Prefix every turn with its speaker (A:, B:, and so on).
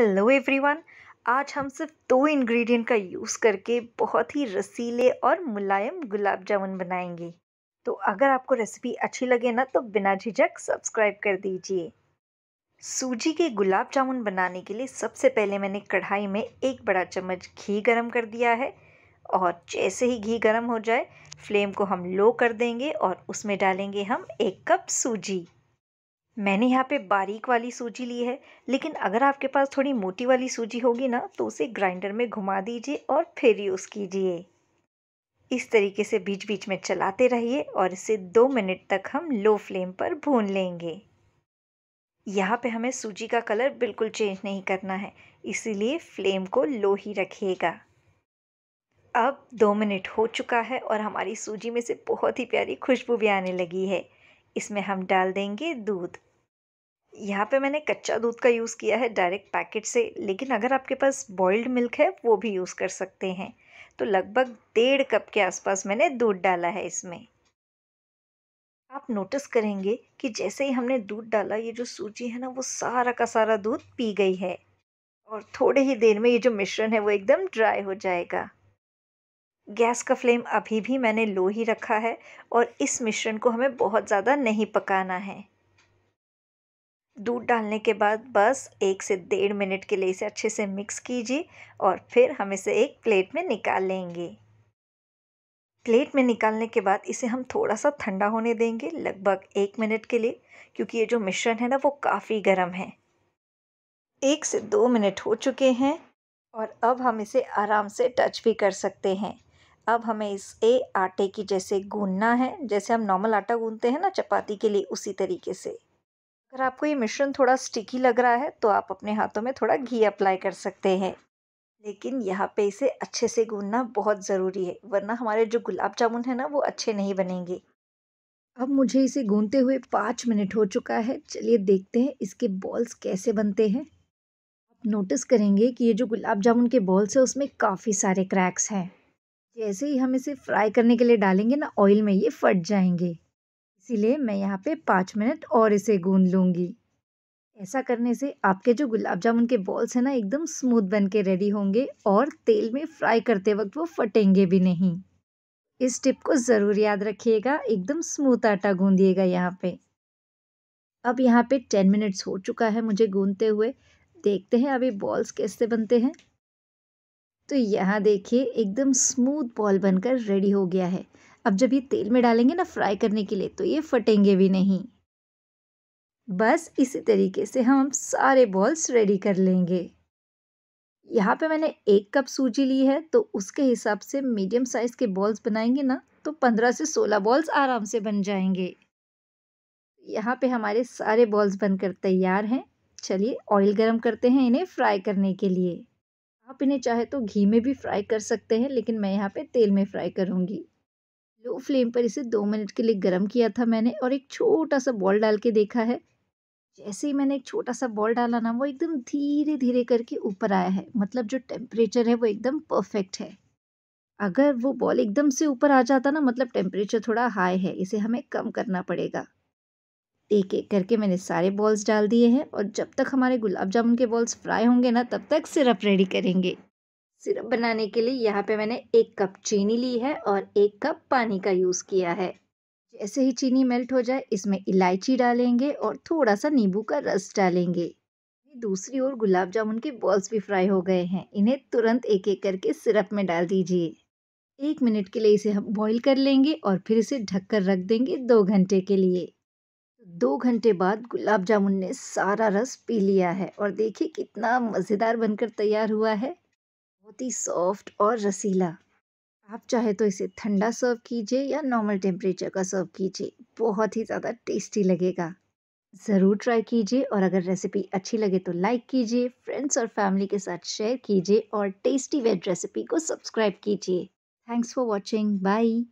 A: hello everyone आज हम सिर्फ दो इंग्रेडिएंट का यूज़ करके बहुत ही रसीले और मुलायम गुलाब जामुन बनाएंगे तो अगर आपको रेसिपी अच्छी लगे ना तो बिना झिझक सब्सक्राइब कर दीजिए सूजी के गुलाब जामुन बनाने के लिए सबसे पहले मैंने कढ़ाई में एक बड़ा चम्मच घी गरम कर दिया है और जैसे ही घी गरम हो जाए फ्लेम को हम लो कर देंगे और उसमें डालेंगे हम एक कप सूजी मैंने यहाँ पे बारीक वाली सूजी ली है लेकिन अगर आपके पास थोड़ी मोटी वाली सूजी होगी ना तो उसे ग्राइंडर में घुमा दीजिए और फिर यूज़ कीजिए इस तरीके से बीच बीच में चलाते रहिए और इसे दो मिनट तक हम लो फ्लेम पर भून लेंगे यहाँ पे हमें सूजी का कलर बिल्कुल चेंज नहीं करना है इसीलिए फ्लेम को लो ही रखिएगा अब दो मिनट हो चुका है और हमारी सूजी में से बहुत ही प्यारी खुशबू भी आने लगी है इसमें हम डाल देंगे दूध यहाँ पे मैंने कच्चा दूध का यूज़ किया है डायरेक्ट पैकेट से लेकिन अगर आपके पास बॉइल्ड मिल्क है वो भी यूज़ कर सकते हैं तो लगभग डेढ़ कप के आसपास मैंने दूध डाला है इसमें आप नोटिस करेंगे कि जैसे ही हमने दूध डाला ये जो सूजी है ना वो सारा का सारा दूध पी गई है और थोड़े ही देर में ये जो मिश्रण है वो एकदम ड्राई हो जाएगा गैस का फ्लेम अभी भी मैंने लो ही रखा है और इस मिश्रण को हमें बहुत ज़्यादा नहीं पकाना है दूध डालने के बाद बस एक से डेढ़ मिनट के लिए इसे अच्छे से मिक्स कीजिए और फिर हम इसे एक प्लेट में निकाल लेंगे प्लेट में निकालने के बाद इसे हम थोड़ा सा ठंडा होने देंगे लगभग एक मिनट के लिए क्योंकि ये जो मिश्रण है ना वो काफ़ी गर्म है एक से दो मिनट हो चुके हैं और अब हम इसे आराम से टच भी कर सकते हैं अब हमें इस ए आटे की जैसे गूंदना है जैसे हम नॉर्मल आटा गूंदते हैं ना चपाती के लिए उसी तरीके से अगर आपको ये मिश्रण थोड़ा स्टिकी लग रहा है तो आप अपने हाथों में थोड़ा घी अप्लाई कर सकते हैं लेकिन यहाँ पे इसे अच्छे से गूंदना बहुत ज़रूरी है वरना हमारे जो गुलाब जामुन है ना वो अच्छे नहीं बनेंगे अब मुझे इसे गूंदते हुए पाँच मिनट हो चुका है चलिए देखते हैं इसके बॉल्स कैसे बनते हैं आप नोटिस करेंगे कि ये जो गुलाब जामुन के बॉल्स हैं उसमें काफ़ी सारे क्रैक्स हैं जैसे ही हम इसे फ्राई करने के लिए डालेंगे ना ऑयल में ये फट जाएंगे इसीलिए मैं यहाँ पे पाँच मिनट और इसे गूंद लूँगी ऐसा करने से आपके जो गुलाब जामुन के बॉल्स हैं ना एकदम स्मूथ बन के रेडी होंगे और तेल में फ्राई करते वक्त वो फटेंगे भी नहीं इस टिप को ज़रूर याद रखिएगा एकदम स्मूथ आटा गूंदिएगा यहाँ पे अब यहाँ पे टेन मिनट्स हो चुका है मुझे गूंदते हुए देखते हैं अभी बॉल्स कैसे बनते हैं तो यहाँ देखिए एकदम स्मूथ बॉल बनकर रेडी हो गया है अब जब ये तेल में डालेंगे ना फ्राई करने के लिए तो ये फटेंगे भी नहीं बस इसी तरीके से हम सारे बॉल्स रेडी कर लेंगे यहाँ पे मैंने एक कप सूजी ली है तो उसके हिसाब से मीडियम साइज़ के बॉल्स बनाएंगे ना तो पंद्रह से सोलह बॉल्स आराम से बन जाएंगे यहाँ पे हमारे सारे बॉल्स बनकर तैयार हैं चलिए ऑयल गरम करते हैं इन्हें फ्राई करने के लिए आप इन्हें चाहे तो घी में भी फ्राई कर सकते हैं लेकिन मैं यहाँ पे तेल में फ्राई करूँगी लो फ्लेम पर इसे दो मिनट के लिए गर्म किया था मैंने और एक छोटा सा बॉल डाल के देखा है जैसे ही मैंने एक छोटा सा बॉल डाला ना वो एकदम धीरे धीरे करके ऊपर आया है मतलब जो टेम्परेचर है वो एकदम परफेक्ट है अगर वो बॉल एकदम से ऊपर आ जाता ना मतलब टेम्परेचर थोड़ा हाई है इसे हमें कम करना पड़ेगा एक एक करके मैंने सारे बॉल्स डाल दिए हैं और जब तक हमारे गुलाब जामुन के बॉल्स फ्राई होंगे ना तब तक सिरप रेडी करेंगे सिरप बनाने के लिए यहाँ पे मैंने एक कप चीनी ली है और एक कप पानी का यूज़ किया है जैसे ही चीनी मेल्ट हो जाए इसमें इलायची डालेंगे और थोड़ा सा नींबू का रस डालेंगे दूसरी ओर गुलाब जामुन के बॉल्स भी फ्राई हो गए हैं इन्हें तुरंत एक एक करके सिरप में डाल दीजिए एक मिनट के लिए इसे हम बॉईल कर लेंगे और फिर इसे ढककर रख देंगे दो घंटे के लिए दो घंटे बाद गुलाब जामुन ने सारा रस पी लिया है और देखिए कितना मज़ेदार बनकर तैयार हुआ है बहुत ही सॉफ्ट और रसीला आप चाहे तो इसे ठंडा सर्व कीजिए या नॉर्मल टेम्परेचर का सर्व कीजिए बहुत ही ज़्यादा टेस्टी लगेगा ज़रूर ट्राई कीजिए और अगर रेसिपी अच्छी लगे तो लाइक कीजिए फ्रेंड्स और फैमिली के साथ शेयर कीजिए और टेस्टी वेज रेसिपी को सब्सक्राइब कीजिए थैंक्स फॉर वॉचिंग बाई